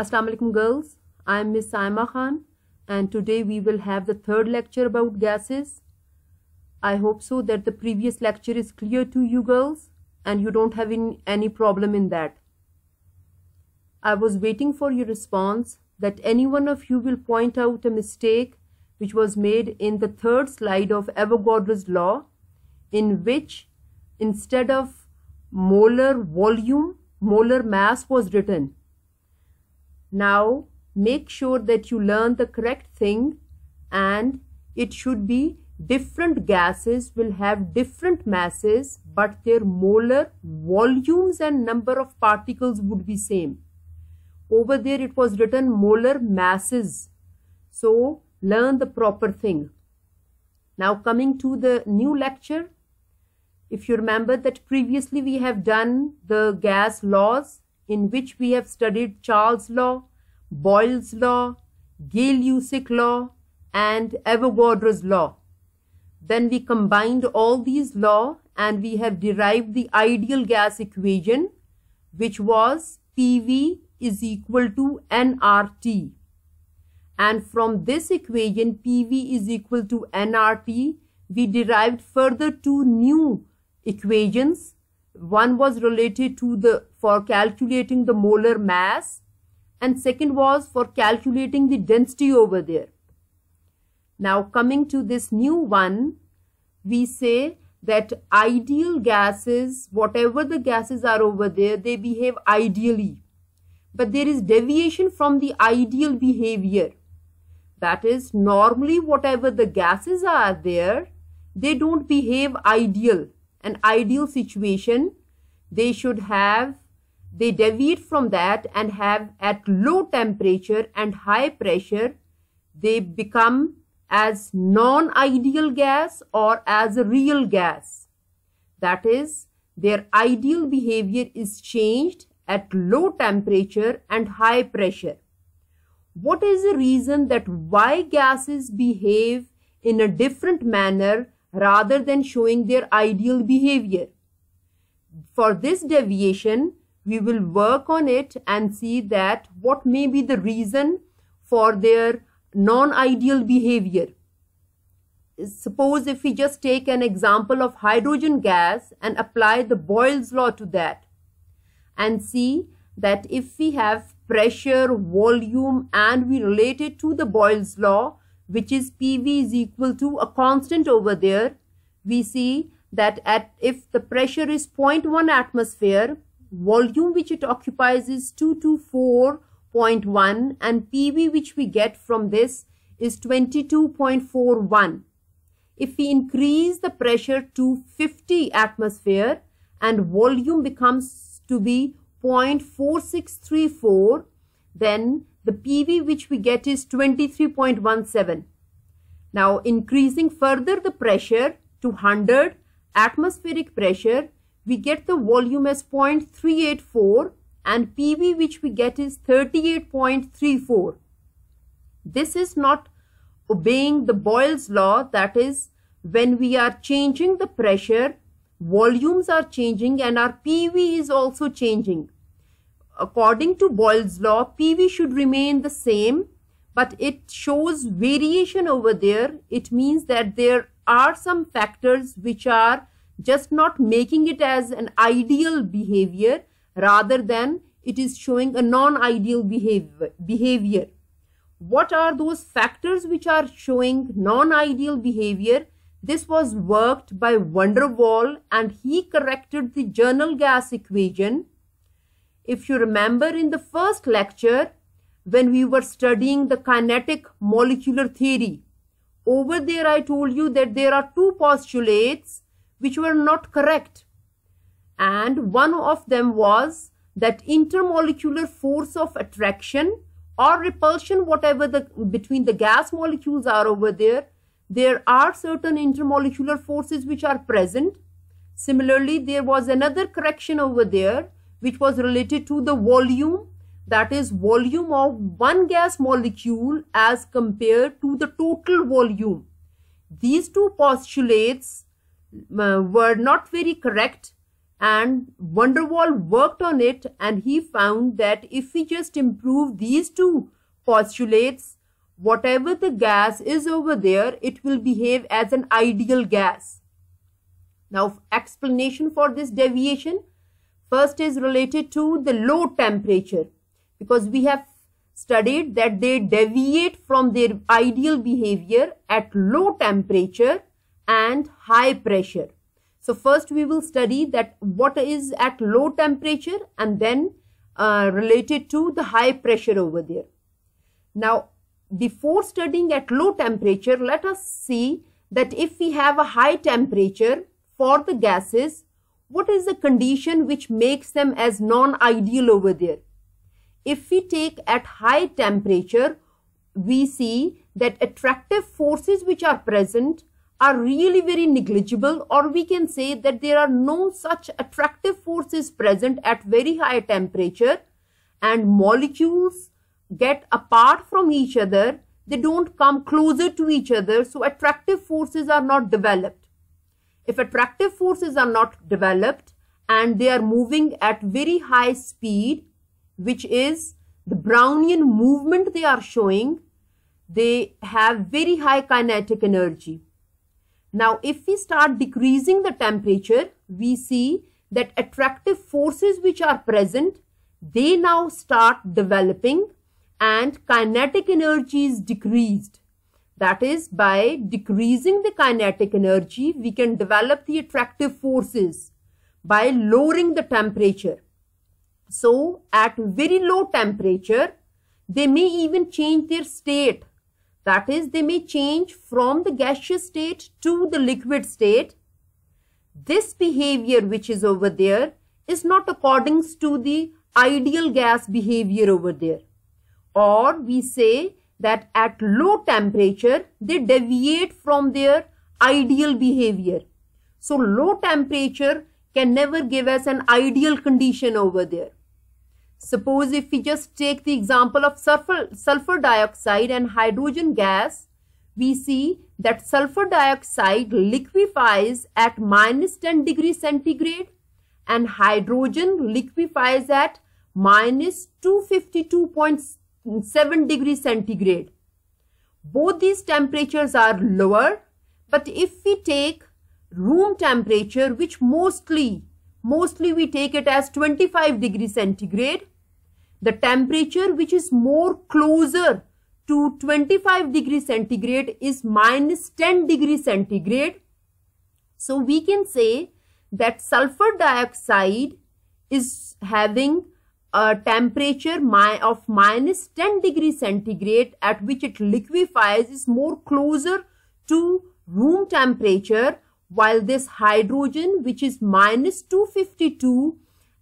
Assalamualaikum girls, I am Miss Saima Khan and today we will have the third lecture about gases. I hope so that the previous lecture is clear to you girls and you don't have any problem in that. I was waiting for your response that any one of you will point out a mistake which was made in the third slide of Avogadro's law in which instead of molar volume, molar mass was written. Now make sure that you learn the correct thing and it should be different gases will have different masses but their molar volumes and number of particles would be same. Over there it was written molar masses. So learn the proper thing. Now coming to the new lecture, if you remember that previously we have done the gas laws in which we have studied Charles' law, Boyle's law, Gay-Lussac law, and Avogadro's law. Then we combined all these law and we have derived the ideal gas equation which was PV is equal to nRT. And from this equation PV is equal to nRT we derived further two new equations. One was related to the for calculating the molar mass and second was for calculating the density over there. Now coming to this new one, we say that ideal gases, whatever the gases are over there, they behave ideally. But there is deviation from the ideal behavior. That is, normally whatever the gases are there, they don't behave ideal, an ideal situation. They should have they deviate from that and have at low temperature and high pressure, they become as non-ideal gas or as a real gas. That is, their ideal behavior is changed at low temperature and high pressure. What is the reason that why gases behave in a different manner rather than showing their ideal behavior? For this deviation, we will work on it and see that what may be the reason for their non-ideal behavior. Suppose if we just take an example of hydrogen gas and apply the Boyle's law to that and see that if we have pressure, volume and we relate it to the Boyle's law which is PV is equal to a constant over there, we see that at if the pressure is 0.1 atmosphere volume which it occupies is 224.1 and PV which we get from this is 22.41. If we increase the pressure to 50 atmosphere and volume becomes to be 0.4634, then the PV which we get is 23.17. Now increasing further the pressure to 100 atmospheric pressure we get the volume as 0.384 and PV which we get is 38.34. This is not obeying the Boyle's law that is when we are changing the pressure volumes are changing and our PV is also changing. According to Boyle's law PV should remain the same but it shows variation over there. It means that there are some factors which are just not making it as an ideal behavior rather than it is showing a non-ideal behavior, What are those factors which are showing non-ideal behavior? This was worked by Wonderwall and he corrected the journal gas equation. If you remember in the first lecture, when we were studying the kinetic molecular theory, over there I told you that there are two postulates which were not correct. And one of them was that intermolecular force of attraction or repulsion, whatever the between the gas molecules are over there, there are certain intermolecular forces which are present. Similarly, there was another correction over there which was related to the volume that is volume of one gas molecule as compared to the total volume. These two postulates uh, were not very correct and Wonderwall worked on it and he found that if we just improve these two postulates, whatever the gas is over there, it will behave as an ideal gas. Now, explanation for this deviation, first is related to the low temperature because we have studied that they deviate from their ideal behavior at low temperature and high pressure. So first we will study that what is at low temperature and then uh, related to the high pressure over there. Now before studying at low temperature let us see that if we have a high temperature for the gases what is the condition which makes them as non-ideal over there. If we take at high temperature we see that attractive forces which are present are really very negligible or we can say that there are no such attractive forces present at very high temperature and molecules get apart from each other they don't come closer to each other so attractive forces are not developed if attractive forces are not developed and they are moving at very high speed which is the brownian movement they are showing they have very high kinetic energy now, if we start decreasing the temperature, we see that attractive forces which are present, they now start developing and kinetic energy is decreased. That is, by decreasing the kinetic energy, we can develop the attractive forces by lowering the temperature. So, at very low temperature, they may even change their state that is, they may change from the gaseous state to the liquid state. This behavior which is over there is not according to the ideal gas behavior over there. Or we say that at low temperature, they deviate from their ideal behavior. So low temperature can never give us an ideal condition over there. Suppose if we just take the example of sulfur, sulfur dioxide and hydrogen gas, we see that sulfur dioxide liquefies at minus 10 degree centigrade and hydrogen liquefies at minus 252.7 degree centigrade. Both these temperatures are lower, but if we take room temperature, which mostly mostly we take it as 25 degree centigrade. The temperature which is more closer to 25 degree centigrade is minus 10 degree centigrade. So we can say that sulfur dioxide is having a temperature of minus 10 degree centigrade at which it liquefies is more closer to room temperature while this hydrogen which is minus 252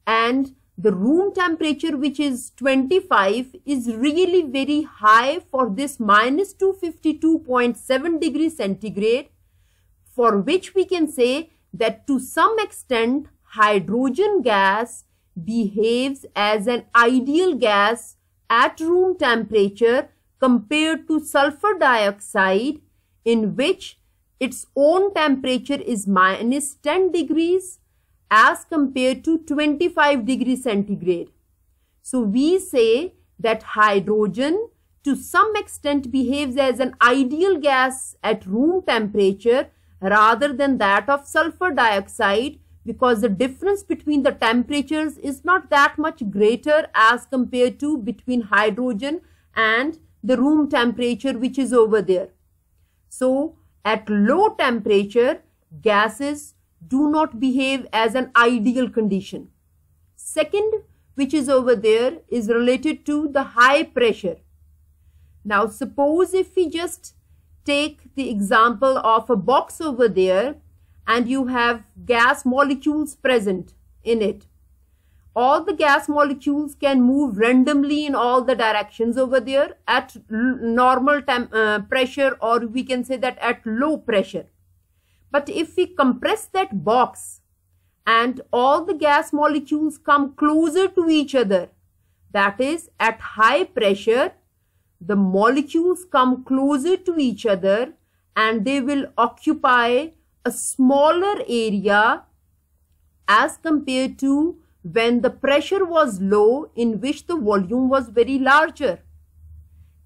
and the room temperature which is 25 is really very high for this minus 252.7 degree centigrade for which we can say that to some extent hydrogen gas behaves as an ideal gas at room temperature compared to sulfur dioxide in which its own temperature is minus 10 degrees as compared to 25 degree centigrade. So we say that hydrogen to some extent behaves as an ideal gas at room temperature rather than that of sulfur dioxide because the difference between the temperatures is not that much greater as compared to between hydrogen and the room temperature which is over there. So at low temperature, gases do not behave as an ideal condition. Second, which is over there, is related to the high pressure. Now, suppose if we just take the example of a box over there and you have gas molecules present in it all the gas molecules can move randomly in all the directions over there at normal uh, pressure or we can say that at low pressure. But if we compress that box and all the gas molecules come closer to each other, that is at high pressure, the molecules come closer to each other and they will occupy a smaller area as compared to when the pressure was low in which the volume was very larger.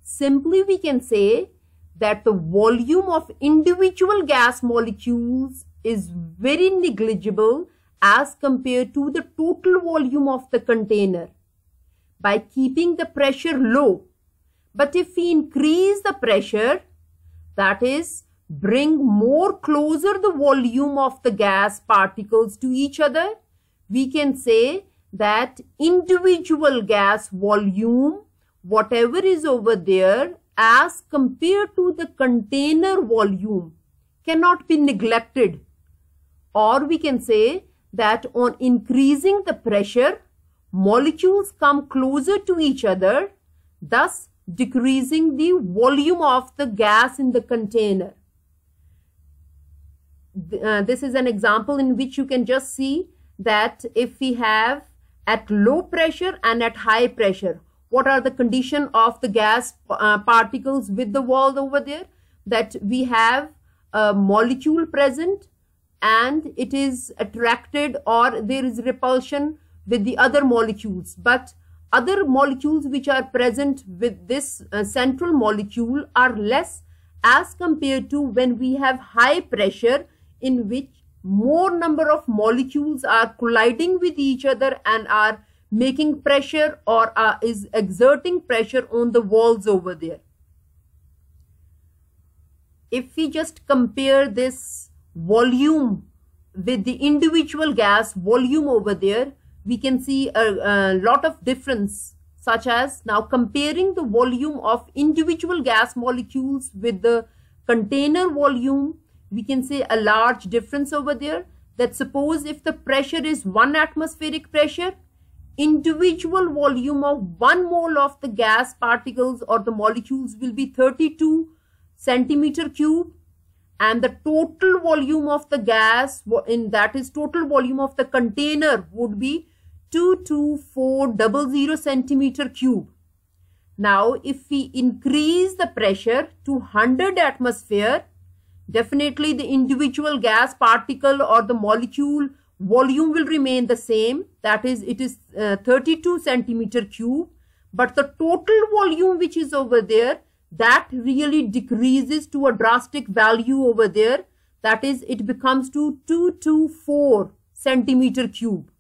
Simply we can say that the volume of individual gas molecules is very negligible as compared to the total volume of the container by keeping the pressure low. But if we increase the pressure, that is bring more closer the volume of the gas particles to each other, we can say that individual gas volume, whatever is over there, as compared to the container volume cannot be neglected. Or we can say that on increasing the pressure, molecules come closer to each other, thus decreasing the volume of the gas in the container. Uh, this is an example in which you can just see that if we have at low pressure and at high pressure, what are the condition of the gas uh, particles with the wall over there? That we have a molecule present and it is attracted or there is repulsion with the other molecules. But other molecules which are present with this uh, central molecule are less as compared to when we have high pressure in which more number of molecules are colliding with each other and are making pressure or is exerting pressure on the walls over there. If we just compare this volume with the individual gas volume over there, we can see a, a lot of difference such as now comparing the volume of individual gas molecules with the container volume we can say a large difference over there that suppose if the pressure is one atmospheric pressure individual volume of one mole of the gas particles or the molecules will be 32 centimeter cube and the total volume of the gas in that is total volume of the container would be 22400 centimeter cube. Now if we increase the pressure to 100 atmosphere Definitely the individual gas particle or the molecule volume will remain the same. That is, it is uh, 32 centimeter cube. But the total volume which is over there, that really decreases to a drastic value over there. That is, it becomes to 224 centimeter cube.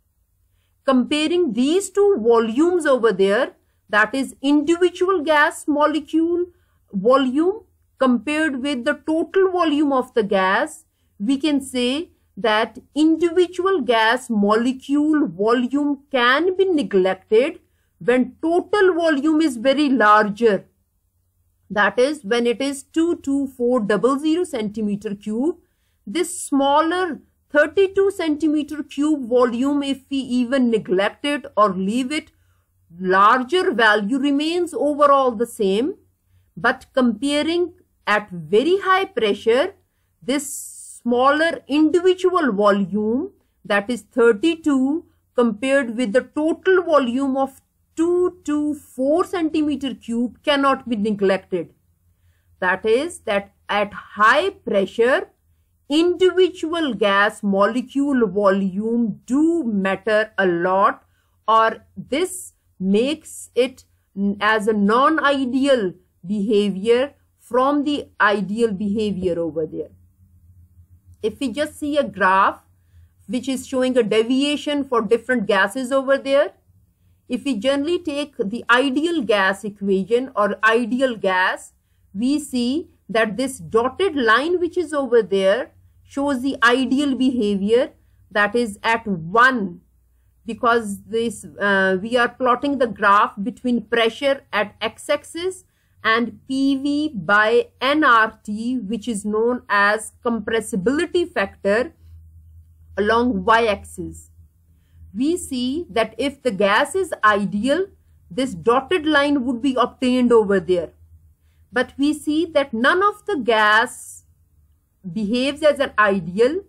Comparing these two volumes over there, that is individual gas molecule volume compared with the total volume of the gas, we can say that individual gas molecule volume can be neglected when total volume is very larger. That is when it is 22400 centimeter cube. This smaller 32 centimeter cube volume if we even neglect it or leave it, larger value remains overall the same. But comparing at very high pressure, this smaller individual volume that is 32 compared with the total volume of 2 to 4 centimeter cube cannot be neglected. That is that at high pressure, individual gas molecule volume do matter a lot or this makes it as a non-ideal behavior from the ideal behavior over there. If we just see a graph which is showing a deviation for different gases over there, if we generally take the ideal gas equation or ideal gas, we see that this dotted line which is over there shows the ideal behavior that is at 1 because this uh, we are plotting the graph between pressure at x-axis and PV by nRT which is known as compressibility factor along y-axis. We see that if the gas is ideal, this dotted line would be obtained over there. But we see that none of the gas behaves as an ideal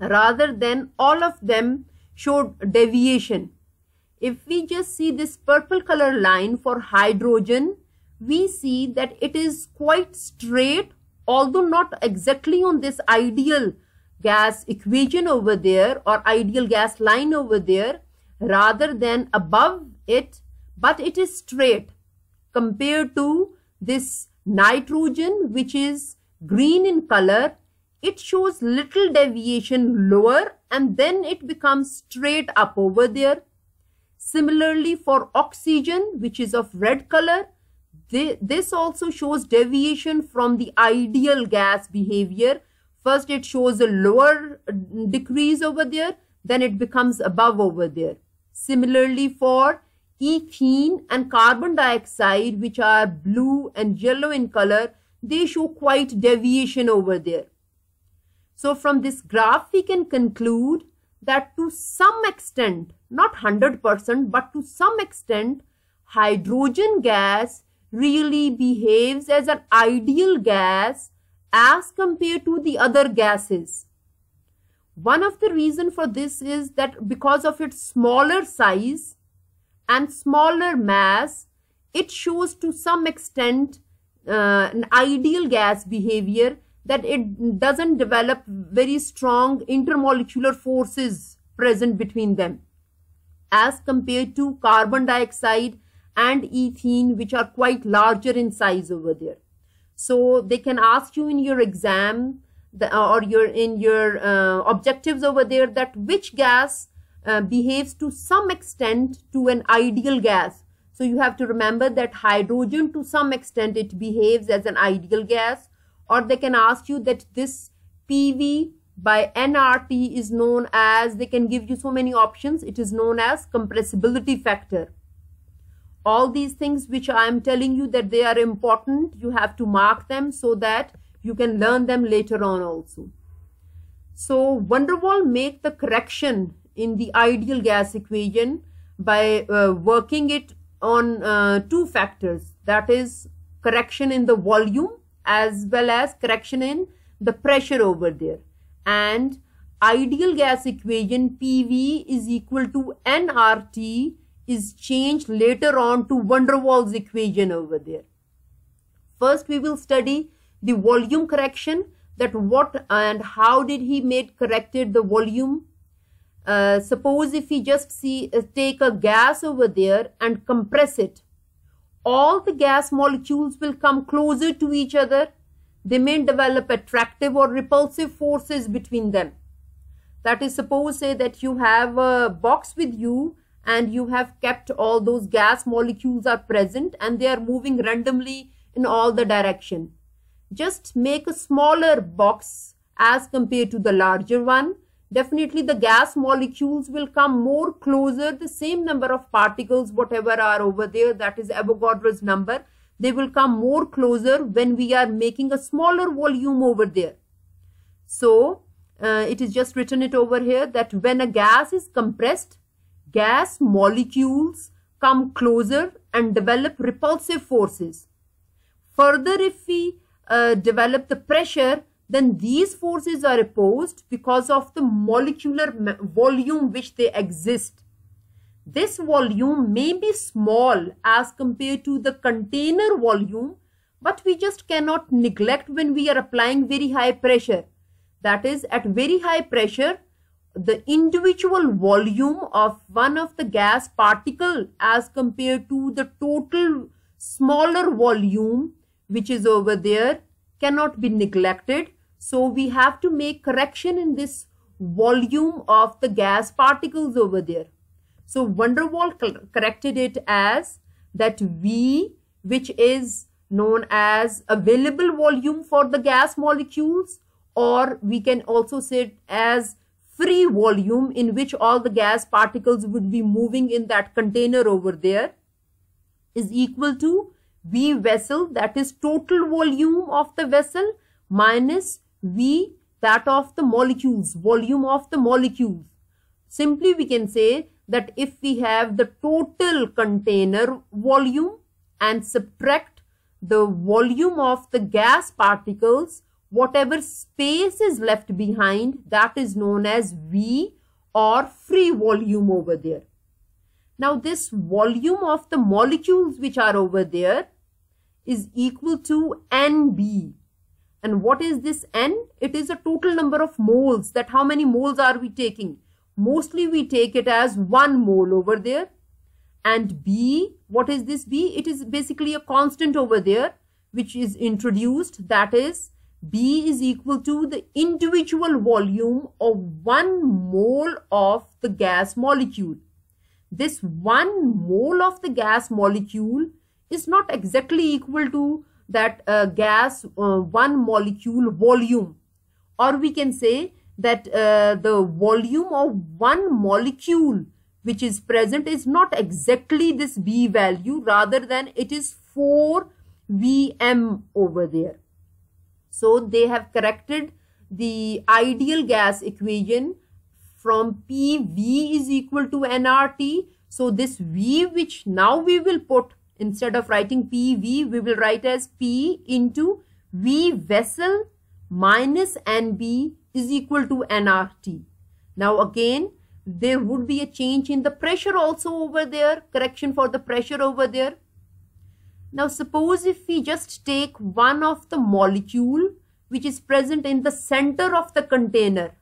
rather than all of them show deviation. If we just see this purple color line for hydrogen, we see that it is quite straight, although not exactly on this ideal gas equation over there or ideal gas line over there, rather than above it, but it is straight compared to this nitrogen, which is green in color. It shows little deviation lower and then it becomes straight up over there. Similarly for oxygen, which is of red color, this also shows deviation from the ideal gas behavior. First, it shows a lower uh, decrease over there, then it becomes above over there. Similarly, for ethene and carbon dioxide, which are blue and yellow in color, they show quite deviation over there. So from this graph, we can conclude that to some extent, not 100%, but to some extent, hydrogen gas really behaves as an ideal gas as compared to the other gases. One of the reason for this is that because of its smaller size and smaller mass, it shows to some extent uh, an ideal gas behavior that it doesn't develop very strong intermolecular forces present between them as compared to carbon dioxide and ethene, which are quite larger in size over there. So they can ask you in your exam the, or your in your uh, objectives over there that which gas uh, behaves to some extent to an ideal gas. So you have to remember that hydrogen to some extent it behaves as an ideal gas or they can ask you that this PV by NRT is known as, they can give you so many options, it is known as compressibility factor all these things which I am telling you that they are important, you have to mark them so that you can learn them later on also. So Wonderwall make the correction in the ideal gas equation by uh, working it on uh, two factors that is correction in the volume as well as correction in the pressure over there and ideal gas equation PV is equal to nRT is changed later on to van der Waals equation over there. First, we will study the volume correction that what and how did he made corrected the volume. Uh, suppose if we just see uh, take a gas over there and compress it, all the gas molecules will come closer to each other. They may develop attractive or repulsive forces between them. That is suppose say that you have a box with you and you have kept all those gas molecules are present and they are moving randomly in all the direction. Just make a smaller box as compared to the larger one. Definitely the gas molecules will come more closer, the same number of particles, whatever are over there, that is Avogadro's number, they will come more closer when we are making a smaller volume over there. So, uh, it is just written it over here that when a gas is compressed, gas molecules come closer and develop repulsive forces. Further, if we uh, develop the pressure, then these forces are opposed because of the molecular volume which they exist. This volume may be small as compared to the container volume, but we just cannot neglect when we are applying very high pressure. That is, at very high pressure, the individual volume of one of the gas particle as compared to the total smaller volume which is over there cannot be neglected. So we have to make correction in this volume of the gas particles over there. So van corrected it as that V which is known as available volume for the gas molecules or we can also say it as free volume in which all the gas particles would be moving in that container over there is equal to V vessel that is total volume of the vessel minus V that of the molecules, volume of the molecules. Simply we can say that if we have the total container volume and subtract the volume of the gas particles Whatever space is left behind, that is known as V or free volume over there. Now this volume of the molecules which are over there is equal to NB. And what is this N? It is a total number of moles that how many moles are we taking? Mostly we take it as one mole over there. And B, what is this B? It is basically a constant over there which is introduced that is B is equal to the individual volume of one mole of the gas molecule. This one mole of the gas molecule is not exactly equal to that uh, gas uh, one molecule volume or we can say that uh, the volume of one molecule which is present is not exactly this V value rather than it is 4 Vm over there. So they have corrected the ideal gas equation from PV is equal to nRT. So this V which now we will put instead of writing PV, we will write as P into V vessel minus NB is equal to nRT. Now again, there would be a change in the pressure also over there, correction for the pressure over there. Now suppose if we just take one of the molecule which is present in the center of the container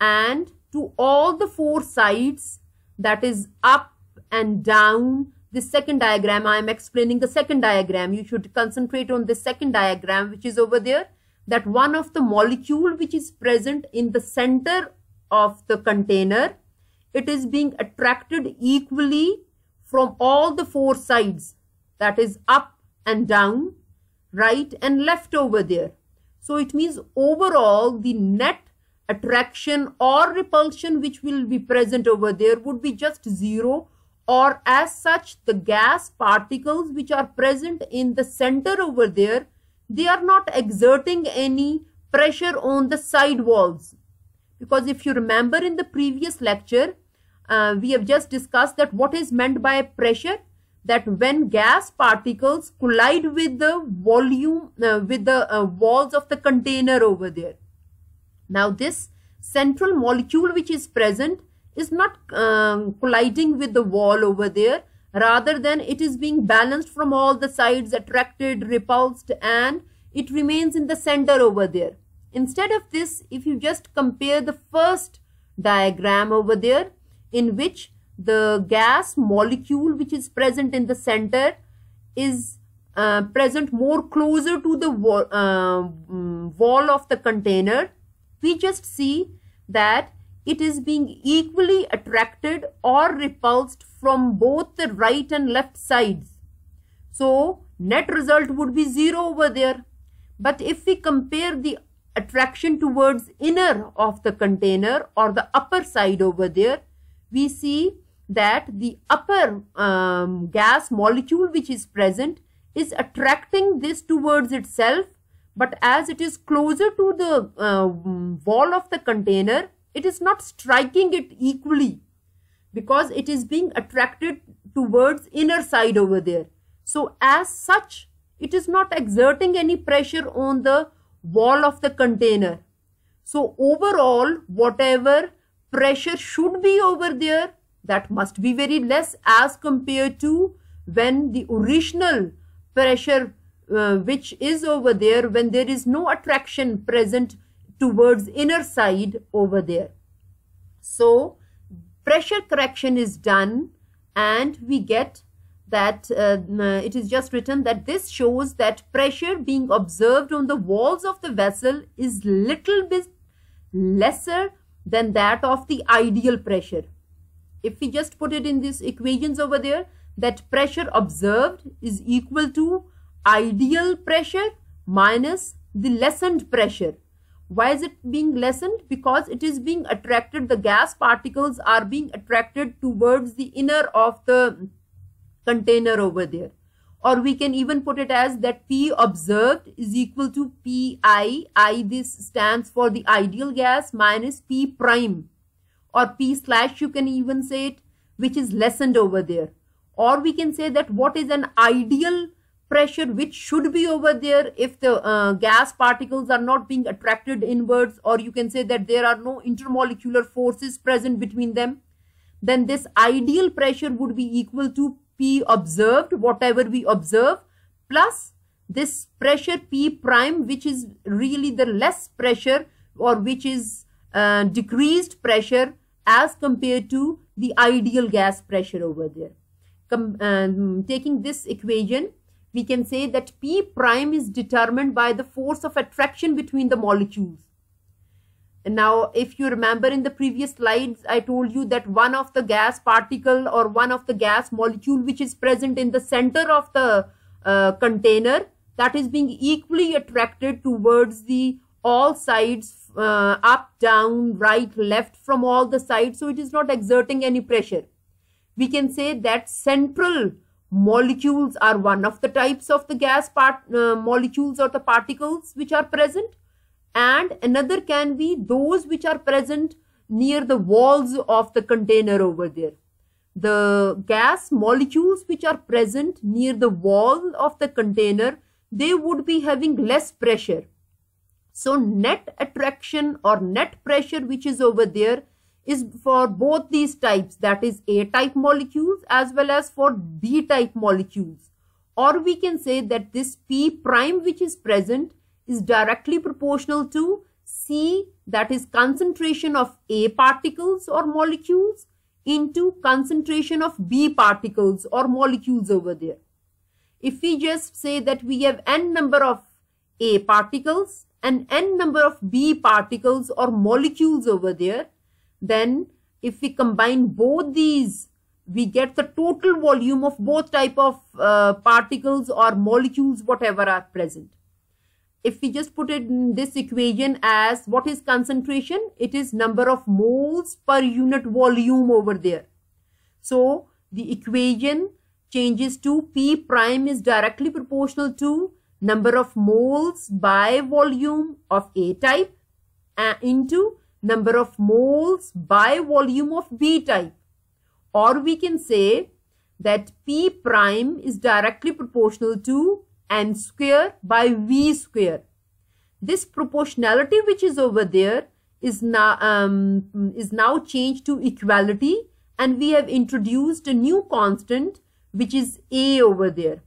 and to all the four sides that is up and down the second diagram I am explaining the second diagram you should concentrate on the second diagram which is over there that one of the molecule which is present in the center of the container it is being attracted equally from all the four sides that is up and down, right and left over there. So it means overall the net attraction or repulsion which will be present over there would be just zero or as such the gas particles which are present in the center over there they are not exerting any pressure on the side walls because if you remember in the previous lecture uh, we have just discussed that what is meant by pressure that when gas particles collide with the volume, uh, with the uh, walls of the container over there. Now this central molecule which is present is not um, colliding with the wall over there. Rather than it is being balanced from all the sides, attracted, repulsed and it remains in the center over there. Instead of this, if you just compare the first diagram over there in which the gas molecule which is present in the center is uh, present more closer to the uh, mm, wall of the container, we just see that it is being equally attracted or repulsed from both the right and left sides. So, net result would be 0 over there. But if we compare the attraction towards inner of the container or the upper side over there, we see that the upper um, gas molecule which is present is attracting this towards itself but as it is closer to the uh, wall of the container it is not striking it equally because it is being attracted towards inner side over there so as such it is not exerting any pressure on the wall of the container so overall whatever pressure should be over there that must be very less as compared to when the original pressure uh, which is over there when there is no attraction present towards inner side over there. So pressure correction is done and we get that uh, it is just written that this shows that pressure being observed on the walls of the vessel is little bit lesser than that of the ideal pressure if we just put it in these equations over there, that pressure observed is equal to ideal pressure minus the lessened pressure. Why is it being lessened? Because it is being attracted, the gas particles are being attracted towards the inner of the container over there. Or we can even put it as that P observed is equal to PI. I this stands for the ideal gas minus P prime or P slash you can even say it, which is lessened over there. Or we can say that what is an ideal pressure which should be over there if the uh, gas particles are not being attracted inwards or you can say that there are no intermolecular forces present between them then this ideal pressure would be equal to p observed whatever we observe plus this pressure p prime which is really the less pressure or which is uh, decreased pressure as compared to the ideal gas pressure over there. Com um, taking this equation, we can say that P prime is determined by the force of attraction between the molecules. now, if you remember in the previous slides, I told you that one of the gas particle or one of the gas molecule which is present in the center of the uh, container that is being equally attracted towards the all sides uh, up down right left from all the sides so it is not exerting any pressure we can say that central molecules are one of the types of the gas part uh, molecules or the particles which are present and another can be those which are present near the walls of the container over there the gas molecules which are present near the wall of the container they would be having less pressure so net attraction or net pressure which is over there is for both these types that is A-type molecules as well as for B-type molecules. Or we can say that this P prime which is present is directly proportional to C that is concentration of A particles or molecules into concentration of B particles or molecules over there. If we just say that we have n number of A particles an n number of B particles or molecules over there, then if we combine both these, we get the total volume of both type of uh, particles or molecules, whatever are present. If we just put it in this equation as what is concentration? It is number of moles per unit volume over there. So the equation changes to P prime is directly proportional to number of moles by volume of A type uh, into number of moles by volume of B type. Or we can say that P prime is directly proportional to N square by V square. This proportionality which is over there is now, um, is now changed to equality and we have introduced a new constant which is A over there.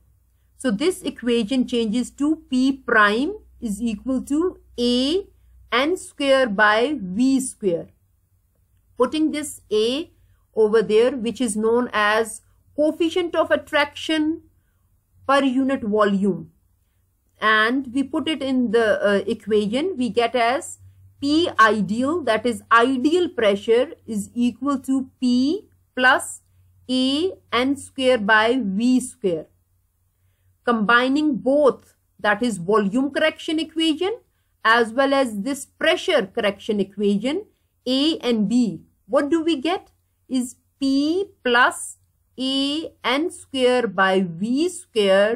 So this equation changes to P prime is equal to A n square by V square. Putting this A over there which is known as coefficient of attraction per unit volume and we put it in the uh, equation we get as P ideal that is ideal pressure is equal to P plus A n square by V square combining both that is volume correction equation as well as this pressure correction equation A and B. What do we get is P plus A n square by V square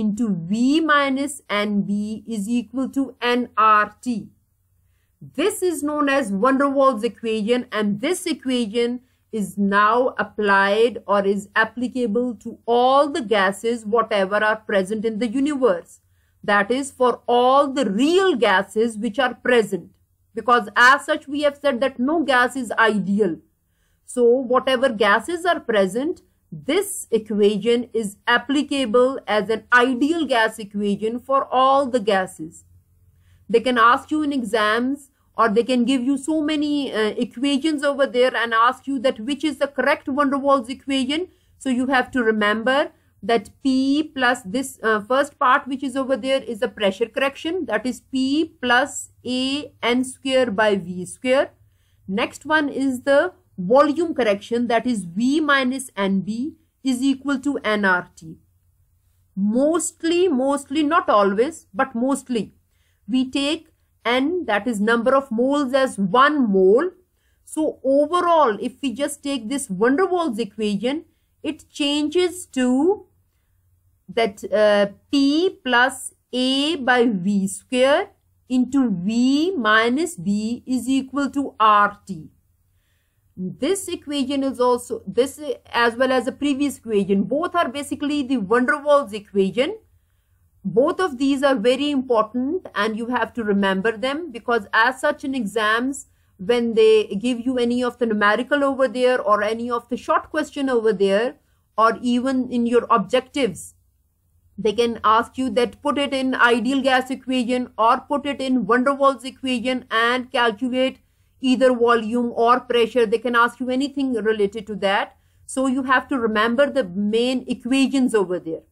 into V minus NB is equal to nRT. This is known as Van der Waals equation and this equation is now applied or is applicable to all the gases whatever are present in the universe. That is for all the real gases which are present. Because as such we have said that no gas is ideal. So whatever gases are present, this equation is applicable as an ideal gas equation for all the gases. They can ask you in exams or they can give you so many uh, equations over there and ask you that which is the correct one, der equation. So you have to remember that P plus this uh, first part which is over there is the pressure correction that is P plus A n square by V square. Next one is the volume correction that is V minus NB is equal to nRT. Mostly, mostly, not always, but mostly we take n that is number of moles as 1 mole. So overall if we just take this van equation it changes to that uh, P plus A by V square into V minus B is equal to RT. This equation is also this as well as the previous equation both are basically the van equation both of these are very important and you have to remember them because as such in exams when they give you any of the numerical over there or any of the short question over there or even in your objectives they can ask you that put it in ideal gas equation or put it in van equation and calculate either volume or pressure they can ask you anything related to that so you have to remember the main equations over there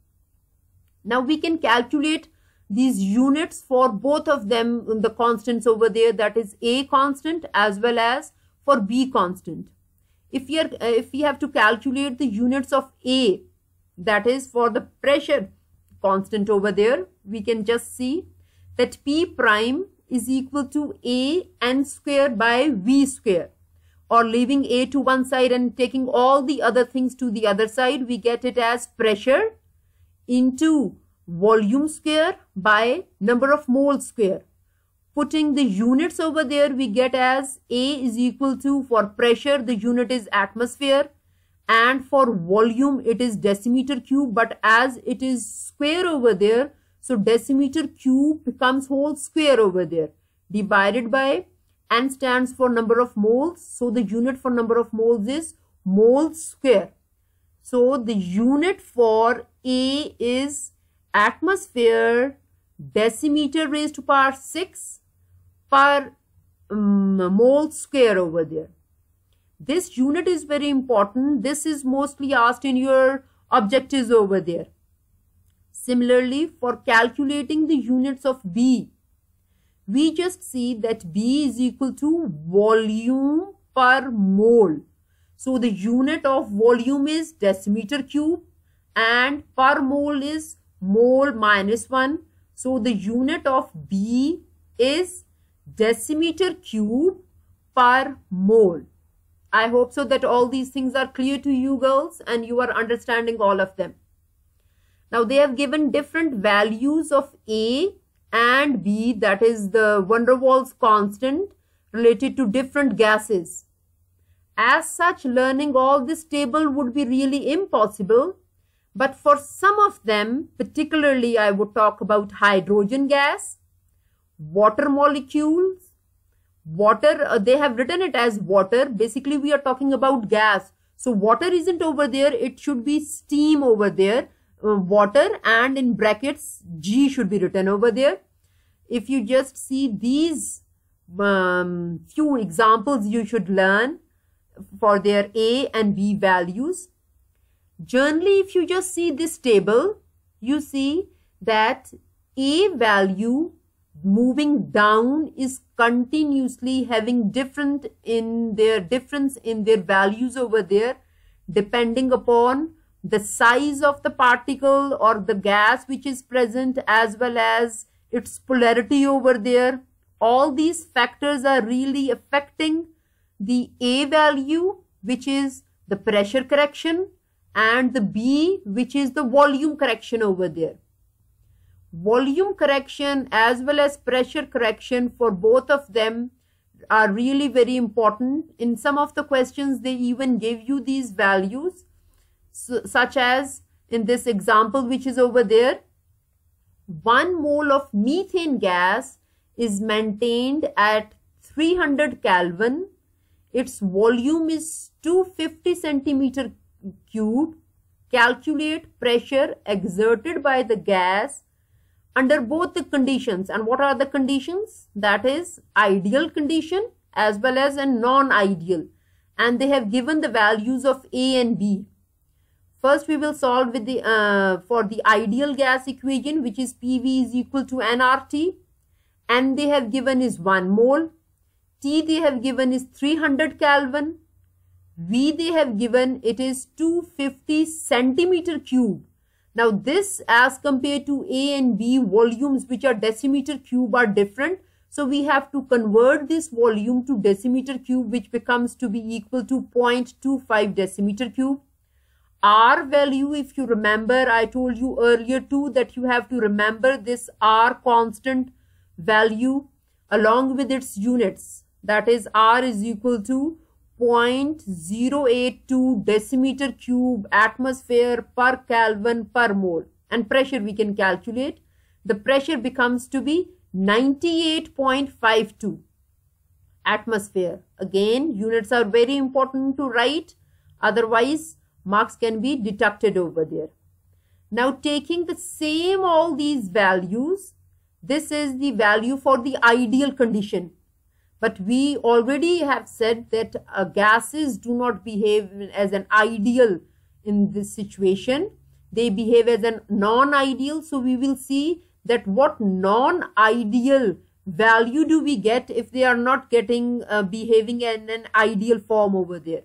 now we can calculate these units for both of them, the constants over there, that is A constant as well as for B constant. If we, are, if we have to calculate the units of A, that is for the pressure constant over there, we can just see that P prime is equal to A n square by V square or leaving A to one side and taking all the other things to the other side, we get it as pressure into volume square by number of moles square. Putting the units over there, we get as A is equal to, for pressure, the unit is atmosphere. And for volume, it is decimeter cube. But as it is square over there, so decimeter cube becomes whole square over there. Divided by N stands for number of moles. So the unit for number of moles is mole square. So the unit for A is atmosphere decimeter raised to power 6 per um, mole square over there. This unit is very important. This is mostly asked in your objectives over there. Similarly, for calculating the units of B, we just see that B is equal to volume per mole. So the unit of volume is decimeter cube and per mole is mole minus 1. So the unit of B is decimeter cube per mole. I hope so that all these things are clear to you girls and you are understanding all of them. Now they have given different values of A and B that is the Van der Waals constant related to different gases. As such, learning all this table would be really impossible. But for some of them, particularly I would talk about hydrogen gas, water molecules, water, uh, they have written it as water. Basically, we are talking about gas. So water isn't over there. It should be steam over there. Uh, water and in brackets, G should be written over there. If you just see these um, few examples you should learn for their A and B values. Generally, if you just see this table, you see that A value moving down is continuously having different in their difference in their values over there depending upon the size of the particle or the gas which is present as well as its polarity over there. All these factors are really affecting the A value, which is the pressure correction, and the B, which is the volume correction over there. Volume correction as well as pressure correction for both of them are really very important. In some of the questions, they even give you these values, so, such as in this example, which is over there, 1 mole of methane gas is maintained at 300 Kelvin its volume is 250 centimeter cube. Calculate pressure exerted by the gas under both the conditions. And what are the conditions? That is ideal condition as well as a non-ideal. And they have given the values of A and B. First, we will solve with the uh, for the ideal gas equation, which is PV is equal to nRT, and they have given is 1 mole. T they have given is 300 Kelvin. V they have given it is 250 centimeter cube. Now this as compared to A and B volumes which are decimeter cube are different. So we have to convert this volume to decimeter cube which becomes to be equal to 0.25 decimeter cube. R value if you remember I told you earlier too that you have to remember this R constant value along with its units that is R is equal to 0.082 decimeter cube atmosphere per Kelvin per mole and pressure we can calculate. The pressure becomes to be 98.52 atmosphere. Again, units are very important to write. Otherwise, marks can be deducted over there. Now, taking the same all these values, this is the value for the ideal condition but we already have said that uh, gases do not behave as an ideal in this situation. They behave as a non-ideal. So we will see that what non-ideal value do we get if they are not getting uh, behaving in an ideal form over there.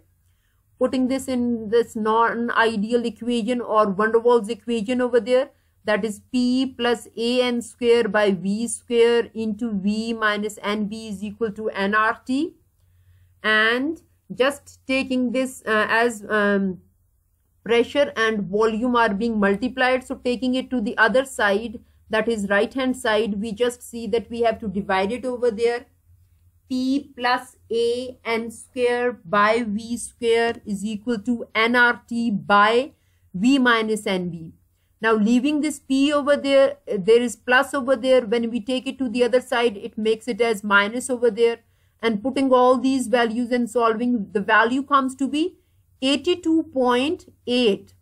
Putting this in this non-ideal equation or Van der Waals equation over there, that is p plus a n square by v square into v minus nb is equal to nrt and just taking this uh, as um, pressure and volume are being multiplied so taking it to the other side that is right hand side we just see that we have to divide it over there p plus a n square by v square is equal to nrt by v minus nb now leaving this p over there, uh, there is plus over there. When we take it to the other side, it makes it as minus over there. And putting all these values and solving, the value comes to be 82.8.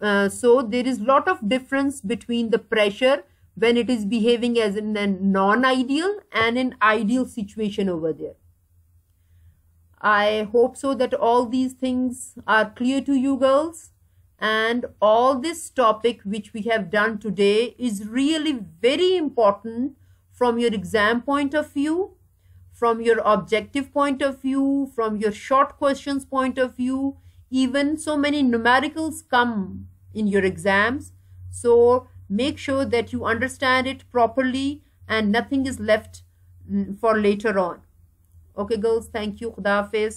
Uh, so there is lot of difference between the pressure when it is behaving as in a non-ideal and an ideal situation over there. I hope so that all these things are clear to you girls and all this topic which we have done today is really very important from your exam point of view from your objective point of view from your short questions point of view even so many numericals come in your exams so make sure that you understand it properly and nothing is left mm, for later on okay girls thank you khuda